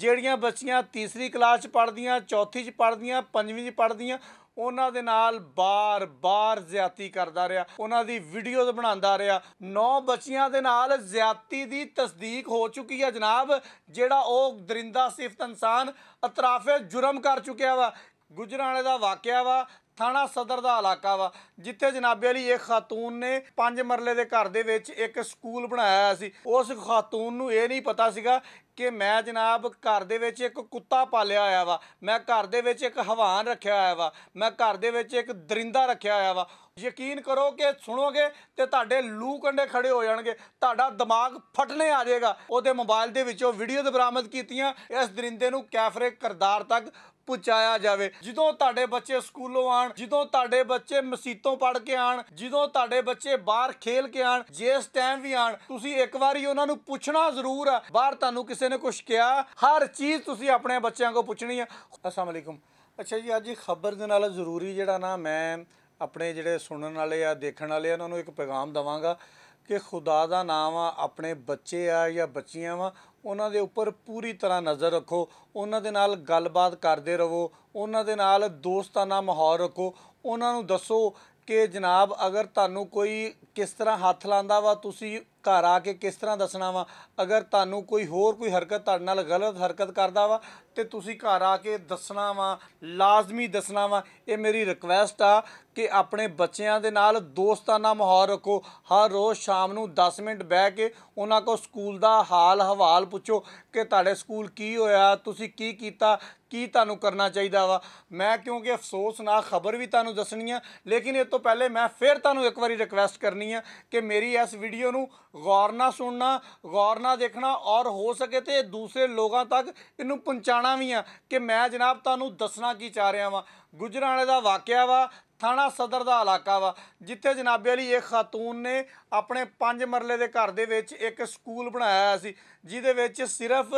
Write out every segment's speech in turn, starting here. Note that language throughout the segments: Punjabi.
ਜਿਹੜੀਆਂ ਬੱਚੀਆਂ ਤੀਸਰੀ ਕਲਾਸ 'ਚ ਪੜਦੀਆਂ ਚੌਥੀ 'ਚ ਪੜਦੀਆਂ ਪੰਜਵੀਂ 'ਚ ਪੜਦੀਆਂ ਉਹਨਾਂ ਦੇ ਨਾਲ ਬਾਰ-ਬਾਰ ਜ਼ਿਆਤੀ ਕਰਦਾ ਰਿਹਾ ਉਹਨਾਂ ਦੀ ਵੀਡੀਓਜ਼ ਬਣਾਉਂਦਾ ਰਿਹਾ ਨੌ ਬੱਚੀਆਂ ਦੇ ਨਾਲ ਜ਼ਿਆਤੀ ਦੀ ਤਸਦੀਕ ਹੋ ਚੁੱਕੀ ਹੈ ਜਨਾਬ ਜਿਹੜਾ ਉਹ ਦਰਿੰਦਾ ਸਿਫਤ ਇਨਸਾਨ ਅਤਰਾਫੇ ਜੁਰਮ ਕਰ ਚੁੱਕਿਆ ਵਾ ਗੁਜਰਾਣੇ ਦਾ ਵਾਕਿਆ ਵਾ ਥਾਣਾ ਸਦਰ ਦਾ ਇਲਾਕਾ ਵਾ ਜਿੱਥੇ ਜਨਾਬੇ ਵਾਲੀ ਇੱਕ ਖਾਤੂਨ ਨੇ ਪੰਜ ਮਰਲੇ ਦੇ ਘਰ ਦੇ ਵਿੱਚ ਇੱਕ ਸਕੂਲ ਬਣਾਇਆ ਸੀ ਉਸ ਖਾਤੂਨ ਨੂੰ ਇਹ ਨਹੀਂ ਪਤਾ ਸੀਗਾ ਕਿ ਮੈਂ ਜਨਾਬ ਘਰ ਦੇ ਵਿੱਚ ਇੱਕ ਕੁੱਤਾ ਪਾਲਿਆ ਹੋਇਆ ਵਾ ਮੈਂ ਘਰ ਦੇ ਵਿੱਚ ਇੱਕ ਹਵਾਨ ਰੱਖਿਆ ਹੋਇਆ ਵਾ ਮੈਂ ਘਰ ਦੇ ਵਿੱਚ ਇੱਕ ਦਰਿੰਦਾ ਰੱਖਿਆ ਹੋਇਆ ਵਾ ਯਕੀਨ ਕਰੋ ਕਿ ਸੁਣੋਗੇ ਤੇ ਤੁਹਾਡੇ ਲੂ ਕੰਡੇ ਖੜੇ ਹੋ ਜਾਣਗੇ ਤੁਹਾਡਾ ਦਿਮਾਗ ਫਟਨੇ ਆ ਜਾਏਗਾ ਉਹਦੇ ਮੋਬਾਈਲ ਦੇ ਵਿੱਚੋਂ ਵੀਡੀਓ ਦੇ ਬਰਾਮਦ ਕੀਤੀਆਂ ਇਸ ਦਰਿੰਦੇ ਨੂੰ ਕੈਫਰੇ ਕਰਦਾਰ ਤੱਕ ਪਹੁੰਚਾਇਆ ਜਾਵੇ ਜਦੋਂ ਤੁਹਾਡੇ ਬੱਚੇ ਸਕੂਲੋਂ ਆਣ ਜਦੋਂ ਤੁਹਾਡੇ ਬੱਚੇ ਮਸੀਤੋਂ ਪੜ ਕੇ ਆਣ ਜਦੋਂ ਤੁਹਾਡੇ ਬੱਚੇ ਬਾਹਰ ਖੇਲ ਕੇ ਆਣ ਜਿਸ ਟਾਈਮ ਵੀ ਆਣ ਤੁਸੀਂ ਇੱਕ ਵਾਰੀ ਉਹਨਾਂ ਨੂੰ ਪੁੱਛਣਾ ਜ਼ਰੂਰ ਆ ਬਾਹਰ ਤੁਹਾਨੂੰ ਕਿਸੇ ਨੇ ਕੁਝ ਕਿਹਾ ਹਰ ਚੀਜ਼ ਤੁਸੀਂ ਆਪਣੇ ਬੱਚਿਆਂ ਕੋ ਪੁੱਛਣੀ ਆ ਅਸਲਾਮ ਅਲੈਕਮ ਅੱਛਾ ਜੀ ਅੱਜ ਖਬਰ ਦੇ ਨਾਲ ਜ਼ਰੂਰੀ ਜਿਹੜਾ ਨਾ ਮੈਂ ਆਪਣੇ ਜਿਹੜੇ ਸੁਣਨ ਵਾਲੇ ਆ ਦੇਖਣ ਵਾਲੇ ਆ ਉਹਨਾਂ ਨੂੰ ਇੱਕ ਪੈਗਾਮ ਦਵਾਂਗਾ ਕਿ ਖੁਦਾ ਦਾ ਨਾਮ ਆ ਆਪਣੇ ਬੱਚੇ ਆ ਜਾਂ ਬੱਚੀਆਂ ਵਾ ਉਹਨਾਂ ਦੇ ਉੱਪਰ ਪੂਰੀ ਤਰ੍ਹਾਂ ਨਜ਼ਰ ਰੱਖੋ ਉਹਨਾਂ ਦੇ ਨਾਲ ਗੱਲਬਾਤ ਕਰਦੇ ਰਹੋ ਉਹਨਾਂ ਦੇ ਨਾਲ ਦੋਸਤਾਨਾ ਮਾਹੌਲ ਰੱਖੋ ਉਹਨਾਂ ਨੂੰ ਦੱਸੋ ਕਿ ਜਨਾਬ ਅਗਰ ਤੁਹਾਨੂੰ ਕੋਈ ਕਿਸ ਤਰ੍ਹਾਂ ਹੱਥ ਲਾਂਦਾ ਵਾ ਤੁਸੀਂ ਘਰ ਆ ਕੇ ਕਿਸ ਤਰ੍ਹਾਂ ਦੱਸਣਾ ਵਾ ਅਗਰ ਤੁਹਾਨੂੰ ਕੋਈ ਹੋਰ ਕੋਈ ਹਰਕਤ ਤੁਹਾਡੇ ਨਾਲ ਗਲਤ ਹਰਕਤ ਕਰਦਾ ਵਾ ਤੇ ਤੁਸੀਂ ਘਰ ਆ ਕੇ ਦੱਸਣਾ ਵਾ ਲਾਜ਼ਮੀ ਦੱਸਣਾ ਵਾ ਇਹ ਮੇਰੀ ਰਿਕਵੈਸਟ ਆ ਕਿ ਆਪਣੇ ਬੱਚਿਆਂ ਦੇ ਨਾਲ ਦੋਸਤਾਨਾ ਮਾਹੌਲ ਰੱਖੋ ਹਰ ਰੋਜ਼ ਸ਼ਾਮ ਨੂੰ 10 ਮਿੰਟ ਬਹਿ ਕੇ ਉਹਨਾਂ ਕੋ ਸਕੂਲ ਦਾ ਹਾਲ ਹਵਾਲ ਪੁੱਛੋ ਕਿ ਤੁਹਾਡੇ ਸਕੂਲ ਕੀ ਹੋਇਆ ਤੁਸੀਂ ਕੀ ਕੀਤਾ ਕੀ ਤੁਹਾਨੂੰ ਕਰਨਾ ਚਾਹੀਦਾ ਵਾ ਮੈਂ ਕਿਉਂਕਿ ਅਫਸੋਸ ਨਾਲ ਖਬਰ ਵੀ ਤੁਹਾਨੂੰ ਦੱਸਣੀ ਆ ਲੇਕਿਨ ਇਹ ਤੋਂ ਪਹਿਲੇ ਮੈਂ ਫਿਰ ਤੁਹਾਨੂੰ ਇੱਕ ਵਾਰੀ ਰਿਕਵੈਸਟ ਕਰਨੀ ਆ ਕਿ ਮੇਰੀ ਇਸ ਵੀਡੀਓ ਨੂੰ ਗੌਰ ਨਾਲ ਸੁਣਨਾ ਗੌਰ ਨਾਲ ਦੇਖਣਾ ਔਰ ਹੋ ਸਕੇ ਤੇ ਦੂਸਰੇ ਲੋਕਾਂ ਤੱਕ ਇਹਨੂੰ ਪਹੁੰਚਾਣਾ ਵੀ ਆ ਕਿ ਮੈਂ ਜਨਾਬ ਤੁਹਾਨੂੰ ਦੱਸਣਾ ਕੀ ਚਾਹ ਰਿਹਾ ਵਾਂ ਗੁਜਰਾਣੇ ਦਾ ਵਾਕਿਆ ਵਾ ਥਾਣਾ ਸਦਰ ਦਾ ਇਲਾਕਾ ਵਾ ਜਿੱਥੇ ਜਨਾਬੇ ਵਾਲੀ ਇੱਕ ਖਾਤੂਨ ਨੇ ਆਪਣੇ 5 ਮਰਲੇ ਦੇ ਘਰ ਦੇ ਵਿੱਚ ਇੱਕ ਸਕੂਲ ਬਣਾਇਆ ਸੀ ਜਿਹਦੇ ਵਿੱਚ ਸਿਰਫ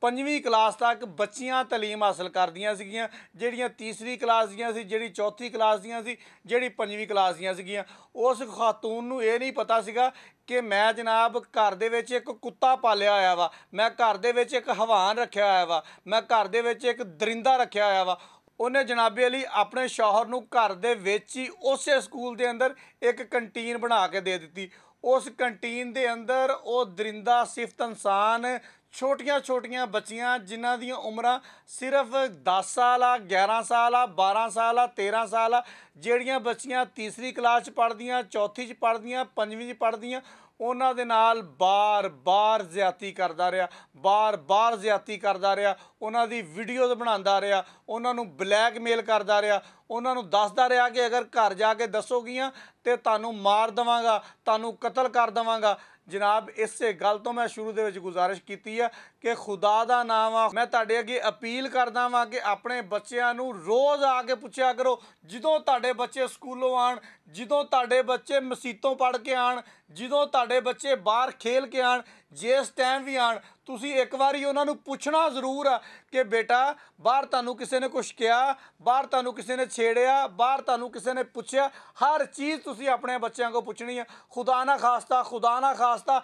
ਪੰਜਵੀਂ ਕਲਾਸ ਤੱਕ ਬੱਚੀਆਂ تعلیم ਹਾਸਲ ਕਰਦੀਆਂ ਸੀਗੀਆਂ ਜਿਹੜੀਆਂ ਤੀਸਰੀ ਕਲਾਸ ਦੀਆਂ ਸੀ ਜਿਹੜੀ ਚੌਥੀ ਕਲਾਸ ਦੀਆਂ ਸੀ ਜਿਹੜੀ ਪੰਜਵੀਂ ਕਲਾਸ ਦੀਆਂ ਸੀਗੀਆਂ ਉਸ ਖਾਤੂਨ ਨੂੰ ਇਹ ਨਹੀਂ ਪਤਾ ਸੀਗਾ ਕਿ ਮੈਂ ਜਨਾਬ ਘਰ ਦੇ ਵਿੱਚ ਇੱਕ ਕੁੱਤਾ ਪਾਲਿਆ ਹੋਇਆ ਵਾ ਮੈਂ ਘਰ ਦੇ ਵਿੱਚ ਇੱਕ ਹਵਾਨ ਰੱਖਿਆ ਹੋਇਆ ਵਾ ਮੈਂ ਘਰ ਦੇ ਵਿੱਚ ਇੱਕ ਦਰਿੰਦਾ ਰੱਖਿਆ ਹੋਇਆ ਵਾ ਉਹਨੇ ਜਨਾਬੇ ਅਲੀ ਆਪਣੇ ਸ਼ੌਹਰ ਨੂੰ ਘਰ ਦੇ ਵਿੱਚ ਹੀ ਉਸੇ ਸਕੂਲ ਦੇ ਅੰਦਰ ਇੱਕ ਕੰਟੀਨ ਬਣਾ ਕੇ ਦੇ ਦਿੱਤੀ ਉਸ ਕੰਟੀਨ ਦੇ ਅੰਦਰ ਉਹ ਦਰਿੰਦਾ ਸਿਫਤ ਇਨਸਾਨ ਛੋਟੀਆਂ-ਛੋਟੀਆਂ ਬੱਚੀਆਂ ਜਿਨ੍ਹਾਂ ਦੀਆਂ ਉਮਰਾਂ ਸਿਰਫ 10 ਸਾਲ ਆ 11 ਸਾਲ ਆ 12 ਸਾਲ ਆ 13 ਸਾਲ ਆ ਜਿਹੜੀਆਂ ਬੱਚੀਆਂ ਤੀਸਰੀ ਕਲਾਸ 'ਚ ਪੜ੍ਹਦੀਆਂ ਚੌਥੀ 'ਚ ਪੜ੍ਹਦੀਆਂ ਪੰਜਵੀਂ 'ਚ ਪੜ੍ਹਦੀਆਂ ਉਹਨਾਂ ਦੇ ਨਾਲ ਬਾਰ-ਬਾਰ ਜ਼ਿਆਤੀ ਕਰਦਾ ਰਿਹਾ ਬਾਰ-ਬਾਰ ਜ਼ਿਆਤੀ ਕਰਦਾ ਰਿਹਾ ਉਹਨਾਂ ਦੀ ਵੀਡੀਓਜ਼ ਬਣਾਉਂਦਾ ਰਿਹਾ ਉਹਨਾਂ ਨੂੰ ਬਲੈਕਮੇਲ ਕਰਦਾ ਰਿਹਾ ਉਹਨਾਂ ਨੂੰ ਦੱਸਦਾ ਰਿਹਾ ਕਿ ਅਗਰ ਘਰ ਜਾ ਕੇ ਦੱਸੋਗੀਆਂ ਤੇ ਤੁਹਾਨੂੰ ਮਾਰ ਦਵਾਂਗਾ ਤੁਹਾਨੂੰ ਕਤਲ ਕਰ ਦਵਾਂਗਾ ਜਨਾਬ ਇਸੇ ਗੱਲ ਤੋਂ ਮੈਂ ਸ਼ੁਰੂ ਦੇ ਵਿੱਚ ਗੁਜ਼ਾਰਿਸ਼ ਕੀਤੀ ਆ ਕਿ ਖੁਦਾ ਦਾ ਨਾਮ ਆ ਮੈਂ ਤੁਹਾਡੇ ਅੱਗੇ ਅਪੀਲ ਕਰਦਾ ਵਾਂ ਕਿ ਆਪਣੇ ਬੱਚਿਆਂ ਨੂੰ ਰੋਜ਼ ਆ ਕੇ ਪੁੱਛਿਆ ਕਰੋ ਜਦੋਂ ਤੁਹਾਡੇ ਬੱਚੇ ਸਕੂਲੋਂ ਆਣ ਜਦੋਂ ਤੁਹਾਡੇ ਬੱਚੇ ਮਸੀਤੋਂ ਪੜ ਕੇ ਆਣ ਜਦੋਂ ਤੁਹਾਡੇ ਬੱਚੇ ਬਾਹਰ ਖੇਲ ਕੇ ਆਣ ਜਿਸ ਟਾਈਮ ਵੀ ਆਣ ਤੁਸੀਂ ਇੱਕ ਵਾਰੀ ਉਹਨਾਂ ਨੂੰ ਪੁੱਛਣਾ ਜ਼ਰੂਰ ਆ ਕਿ ਬੇਟਾ ਬਾਹਰ ਤੁਹਾਨੂੰ ਕਿਸੇ ਨੇ ਕੁਝ ਕਿਹਾ ਬਾਹਰ ਤੁਹਾਨੂੰ ਕਿਸੇ ਨੇ ਛੇੜਿਆ ਬਾਹਰ ਤੁਹਾਨੂੰ ਕਿਸੇ ਨੇ ਪੁੱਛਿਆ ਹਰ ਚੀਜ਼ ਤੁਸੀਂ ਆਪਣੇ ਬੱਚਿਆਂ ਕੋਲ ਪੁੱਛਣੀ ਆ ਖੁਦਾ ਨਾ ਖਾਸਤਾ ਖੁਦਾ ਨਾ ਖਾਸਤਾ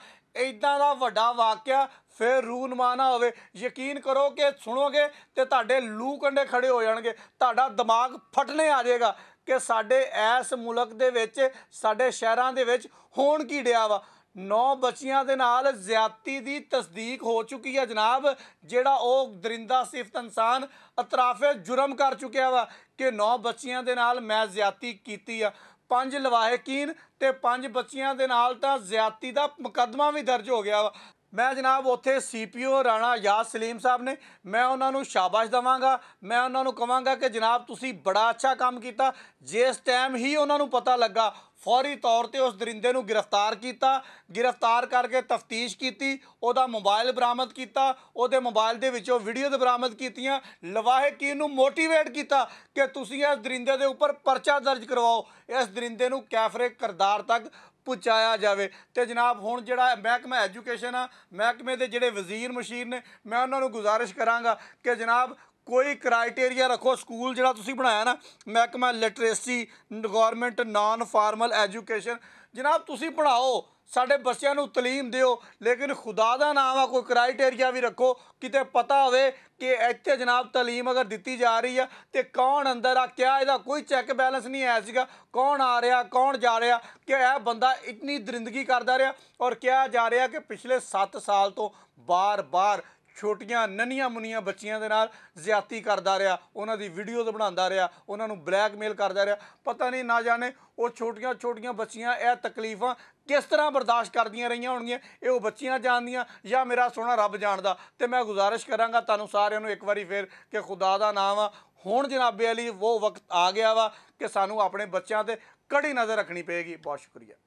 ਇਦਾਂ ਦਾ ਵੱਡਾ ਵਾਕਿਆ ਫਿਰ ਰੂਨਮਾ ਨਾ ਹੋਵੇ ਯਕੀਨ ਕਰੋ ਕਿ ਸੁਣੋਗੇ ਤੇ ਤੁਹਾਡੇ ਲੂ ਕੰਡੇ ਖੜੇ ਹੋ ਜਾਣਗੇ ਤੁਹਾਡਾ ਦਿਮਾਗ ਫਟਨੇ ਆ ਜਾਏਗਾ ਕਿ ਸਾਡੇ ਐਸ ਮੁਲਕ ਦੇ ਵਿੱਚ ਸਾਡੇ ਸ਼ਹਿਰਾਂ ਦੇ ਵਿੱਚ ਹੋਣ ਕੀ ਡਿਆ ਵਾ ਨੌ ਬੱਚੀਆਂ ਦੇ ਨਾਲ ਜ਼ਿਆਤੀ ਦੀ ਤਸਦੀਕ ਹੋ ਚੁੱਕੀ ਹੈ ਜਨਾਬ ਜਿਹੜਾ ਉਹ ਦਰਿੰਦਾ ਸਿਫਤ ਇਨਸਾਨ ਅਤਰਾਫੇ ਜੁਰਮ ਕਰ ਚੁੱਕਿਆ ਵਾ ਕਿ ਨੌ ਬੱਚੀਆਂ ਦੇ ਨਾਲ ਮੈਂ ਜ਼ਿਆਤੀ ਕੀਤੀ ਆ ਪੰਜ ਲਵਾਇਕੀਨ ਤੇ ਪੰਜ ਬੱਚੀਆਂ ਦੇ ਨਾਲ ਤਾਂ ਜ਼ਿਆਤੀ ਦਾ ਮੁਕੱਦਮਾ ਵੀ ਦਰਜ ਹੋ ਗਿਆ ਵਾ ਮੈਂ ਜਨਾਬ ਉੱਥੇ ਸੀਪੀਓ ਰਾਣਾ ਯਾਸ ਸਲੀਮ ਸਾਹਿਬ ਨੇ ਮੈਂ ਉਹਨਾਂ ਨੂੰ ਸ਼ਾਬਾਸ਼ ਦਵਾਂਗਾ ਮੈਂ ਉਹਨਾਂ ਨੂੰ ਕਵਾਂਗਾ ਕਿ ਜਨਾਬ ਤੁਸੀਂ ਬੜਾ ਅੱਛਾ ਕੰਮ ਕੀਤਾ ਜਿਸ ਟਾਈਮ ਹੀ ਉਹਨਾਂ ਨੂੰ ਪਤਾ ਲੱਗਾ ਫੌਰੀ ਤੌਰ ਤੇ ਉਸ ਦਰਿੰਦੇ ਨੂੰ ਗ੍ਰਿਫਤਾਰ ਕੀਤਾ ਗ੍ਰਿਫਤਾਰ ਕਰਕੇ ਤਫਤੀਸ਼ ਕੀਤੀ ਉਹਦਾ ਮੋਬਾਈਲ ਬਰਾਮਦ ਕੀਤਾ ਉਹਦੇ ਮੋਬਾਈਲ ਦੇ ਵਿੱਚੋਂ ਵੀਡੀਓ ਦੇ ਬਰਾਮਦ ਕੀਤੀਆਂ ਕੀ ਨੂੰ ਮੋਟੀਵੇਟ ਕੀਤਾ ਕਿ ਤੁਸੀਂ ਇਸ ਦਰਿੰਦੇ ਦੇ ਉੱਪਰ ਪਰਚਾ ਦਰਜ ਕਰਵਾਓ ਇਸ ਦਰਿੰਦੇ ਨੂੰ ਕੈਫਰੇ ਕਰਦਾਰ ਤੱਕ ਪਹੁੰਚਾਇਆ ਜਾਵੇ ਤੇ ਜਨਾਬ ਹੁਣ ਜਿਹੜਾ ਮਹਿਕਮਾ ਐਜੂਕੇਸ਼ਨ ਆ ਮਹਿਕਮੇ ਦੇ ਜਿਹੜੇ ਵਜ਼ੀਰ ਮਸ਼ੀਰ ਨੇ ਮੈਂ ਉਹਨਾਂ ਨੂੰ ਗੁਜ਼ਾਰਿਸ਼ ਕਰਾਂਗਾ ਕਿ ਜਨਾਬ ਕੋਈ ਕ੍ਰਾਈਟੇਰੀਆ ਰੱਖੋ ਸਕੂਲ ਜਿਹੜਾ ਤੁਸੀਂ ਬਣਾਇਆ ਨਾ ਮਹਿਕਮਾ literacy government non formal education ਜਨਾਬ ਤੁਸੀਂ ਪੜਾਓ ਸਾਡੇ ਬੱਚਿਆਂ ਨੂੰ ਤਾਲੀਮ ਦਿਓ ਲੇਕਿਨ ਖੁਦਾ ਦਾ ਨਾਮ ਆ ਕੋਈ ਕ੍ਰਾਈਟੇਰੀਆ ਵੀ ਰੱਖੋ ਕਿਤੇ ਪਤਾ ਹੋਵੇ ਕਿ ਇੱਥੇ ਜਨਾਬ ਤਾਲੀਮ ਅਗਰ ਦਿੱਤੀ ਜਾ ਰਹੀ ਆ ਤੇ ਕੌਣ ਅੰਦਰ ਆ ਕਿਆ ਇਹਦਾ ਕੋਈ ਚੈੱਕ ਬੈਲੈਂਸ ਨਹੀਂ ਆਇਆ ਸੀਗਾ ਕੌਣ ਆ ਰਿਹਾ ਕੌਣ ਜਾ ਰਿਹਾ ਕਿ ਇਹ ਬੰਦਾ ਇਤਨੀ ਦਰਿੰਦਗੀ ਕਰਦਾ ਰਿਹਾ ਔਰ ਕਿਹਾ ਜਾ ਰਿਹਾ ਕਿ ਪਿਛਲੇ 7 ਸਾਲ ਤੋਂ ਬਾਰ-ਬਾਰ ਛੋਟੀਆਂ ਨੰਨੀਆਂ ਮੁੰਨੀਆਂ ਬੱਚੀਆਂ ਦੇ ਨਾਲ ਜ਼ਿਆਤੀ ਕਰਦਾ ਰਿਹਾ ਉਹਨਾਂ ਦੀ ਵੀਡੀਓਜ਼ ਬਣਾਉਂਦਾ ਰਿਹਾ ਉਹਨਾਂ ਨੂੰ ਬਲੈਕਮੇਲ ਕਰਦਾ ਰਿਹਾ ਪਤਾ ਨਹੀਂ ਨਾ ਜਾਣੇ ਉਹ ਛੋਟੀਆਂ ਛੋਟੀਆਂ ਬੱਚੀਆਂ ਇਹ ਤਕਲੀਫਾਂ ਕਿਸ ਤਰ੍ਹਾਂ ਬਰਦਾਸ਼ਤ ਕਰਦੀਆਂ ਰਹੀਆਂ ਹੋਣਗੀਆਂ ਇਹ ਉਹ ਬੱਚੀਆਂ ਜਾਣਦੀਆਂ ਜਾਂ ਮੇਰਾ ਸੋਹਣਾ ਰੱਬ ਜਾਣਦਾ ਤੇ ਮੈਂ ਗੁਜ਼ਾਰਿਸ਼ ਕਰਾਂਗਾ ਤੁਹਾਨੂੰ ਸਾਰਿਆਂ ਨੂੰ ਇੱਕ ਵਾਰੀ ਫੇਰ ਕਿ ਖੁਦਾ ਦਾ ਨਾਮ ਆ ਹੁਣ ਜਨਾਬੇ ਅਲੀ ਉਹ ਵਕਤ ਆ ਗਿਆ ਵਾ ਕਿ ਸਾਨੂੰ ਆਪਣੇ ਬੱਚਿਆਂ ਤੇ ਕੜੀ ਨਜ਼ਰ ਰੱਖਣੀ ਪਏਗੀ ਬਹੁਤ ਸ਼ੁਕਰੀਆ